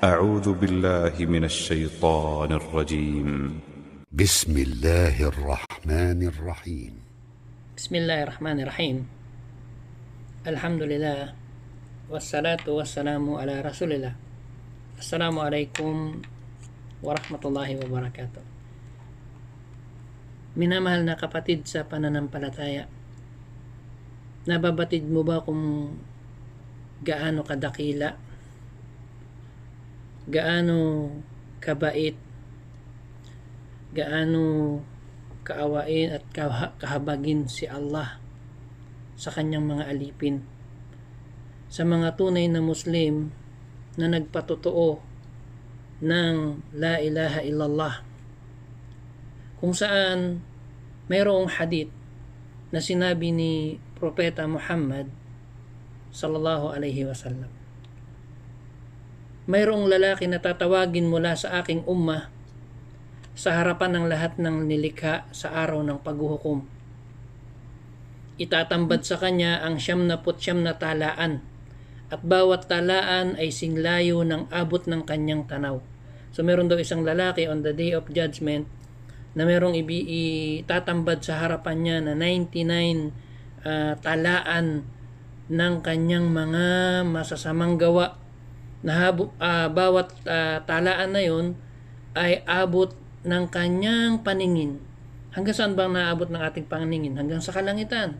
أعوذ بالله من الشيطان الرجيم بسم الله الرحمن الرحيم بسم الله الرحمن الرحيم الحمد لله والصلاة والسلام على رسول الله السلام عليكم ورحمة الله وبركاته Minamahal na kapatid sa pananampalataya, nababatid mo ba kung gaano kadakila gaano kabait, gaano kaawain at kahabagin si Allah sa kanyang mga alipin. Sa mga tunay na Muslim na nagpatotoo ng La ilaha illallah kung saan mayroong hadith na sinabi ni Propeta Muhammad sallallahu alaihi wasallam mayroong lalaki na tatawagin mula sa aking umma sa harapan ng lahat ng nilikha sa araw ng paghuhukom. Itatambad sa kanya ang siyam na putsyam na talaan at bawat talaan ay singlayo ng abot ng kanyang tanaw. So meron daw isang lalaki on the day of judgment na merong ibi itatambad sa harapan niya na 99 uh, ah, talaan ng kanyang mga masasamang gawa na habo, uh, bawat uh, talaan na yon ay abot ng kanyang paningin. Hanggang saan bang naabot ng ating paningin? Hanggang sa kalangitan.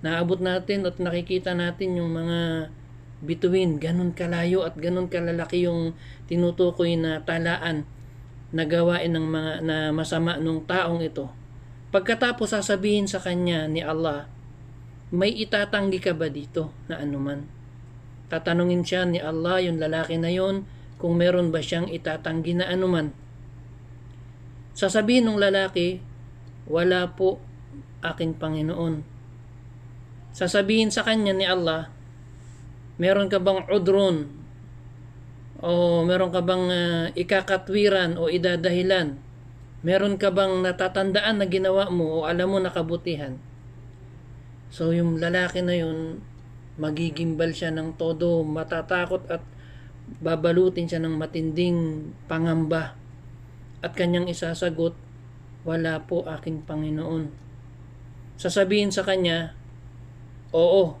Naabot natin at nakikita natin yung mga bituin. Ganon kalayo at ganon kalalaki yung tinutukoy na talaan na gawain ng mga na masama nung taong ito. Pagkatapos sasabihin sa kanya ni Allah, may itatanggi ka ba dito na anuman? Tatanungin siya ni Allah yung lalaki na yon kung meron ba siyang itatanggi na anuman. Sasabihin ng lalaki, wala po aking Panginoon. Sasabihin sa kanya ni Allah, meron ka bang udron o meron ka bang uh, ikakatwiran o idadahilan? Meron ka bang natatandaan na ginawa mo o alam mo na kabutihan? So yung lalaki na yun, magigimbal siya ng todo, matatakot at babalutin siya ng matinding pangamba. At kanyang isasagot, wala po aking Panginoon. Sasabihin sa kanya, Oo,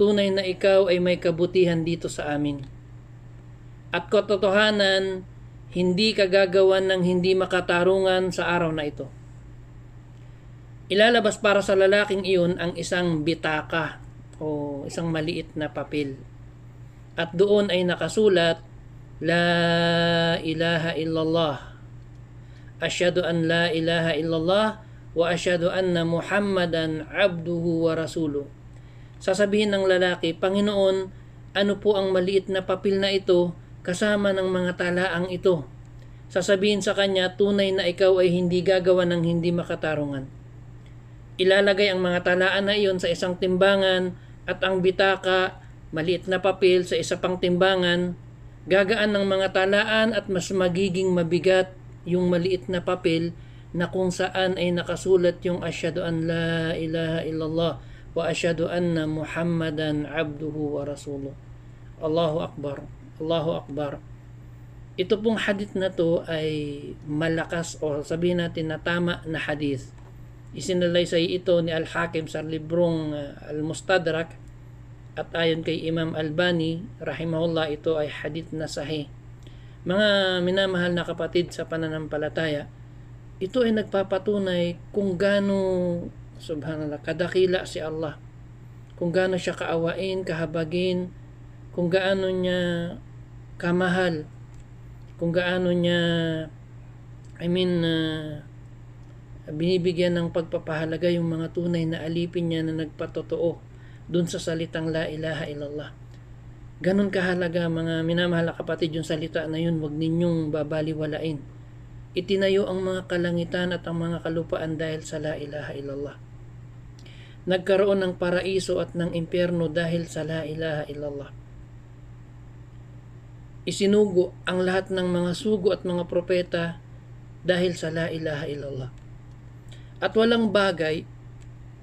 tunay na ikaw ay may kabutihan dito sa amin. At katotohanan, hindi ka gagawan ng hindi makatarungan sa araw na ito. Ilalabas para sa lalaking iyon ang isang bitaka o isang maliit na papel. At doon ay nakasulat, La ilaha illallah. Asyadu an la ilaha illallah wa asyadu anna Muhammadan abduhu wa rasuluh. Sasabihin ng lalaki, Panginoon, ano po ang maliit na papel na ito kasama ng mga talaang ito? Sasabihin sa kanya, tunay na ikaw ay hindi gagawa ng hindi makatarungan. Ilalagay ang mga talaan na iyon sa isang timbangan at ang bitaka, maliit na papel sa isa pang timbangan, gagaan ng mga talaan at mas magiging mabigat yung maliit na papel na kung saan ay nakasulat yung asyhadu an la ilaha illallah wa asyhadu anna muhammadan abduhu wa rasuluh. Allahu Akbar. Allahu Akbar. Ito pong hadith na to ay malakas o sabihin natin na tama na hadith Isinalaysay ito ni Al-Hakim sa librong uh, Al-Mustadrak at ayon kay Imam Albani, rahimahullah, ito ay hadith na sahih. Mga minamahal na kapatid sa pananampalataya, ito ay nagpapatunay kung gaano, subhanallah, kadakila si Allah. Kung gaano siya kaawain, kahabagin, kung gaano niya kamahal, kung gaano niya, I mean, uh, binibigyan ng pagpapahalaga yung mga tunay na alipin niya na nagpatotoo dun sa salitang la ilaha illallah. Ganon kahalaga mga minamahal na kapatid yung salita na yun, wag ninyong babaliwalain. Itinayo ang mga kalangitan at ang mga kalupaan dahil sa la ilaha illallah. Nagkaroon ng paraiso at ng impyerno dahil sa la ilaha illallah. Isinugo ang lahat ng mga sugo at mga propeta dahil sa la ilaha illallah at walang bagay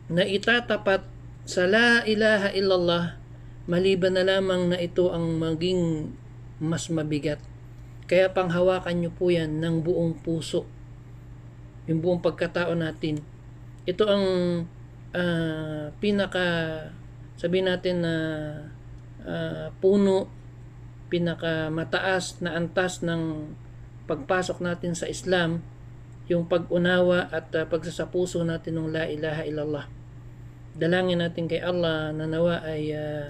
na itatapat sa la ilaha illallah maliban na lamang na ito ang maging mas mabigat. Kaya panghawakan nyo po yan ng buong puso. Yung buong pagkatao natin. Ito ang uh, pinaka sabihin natin na uh, puno pinaka mataas na antas ng pagpasok natin sa Islam yung pag-unawa at uh, pagsasapuso natin ng La Ilaha Illallah. Dalangin natin kay Allah na nawa ay uh,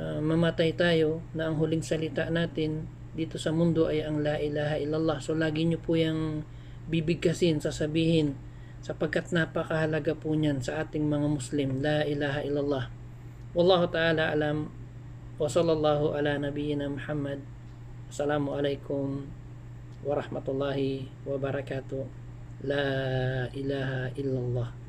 uh, mamatay tayo na ang huling salita natin dito sa mundo ay ang La Ilaha Illallah. So lagi nyo po yung bibigkasin, sasabihin sapagkat napakahalaga po niyan sa ating mga Muslim. La ilaha illallah. Wallahu ta'ala alam wa sallallahu ala nabiyina Muhammad. Assalamu alaikum warahmatullahi wabarakatuh. La ilaha illallah.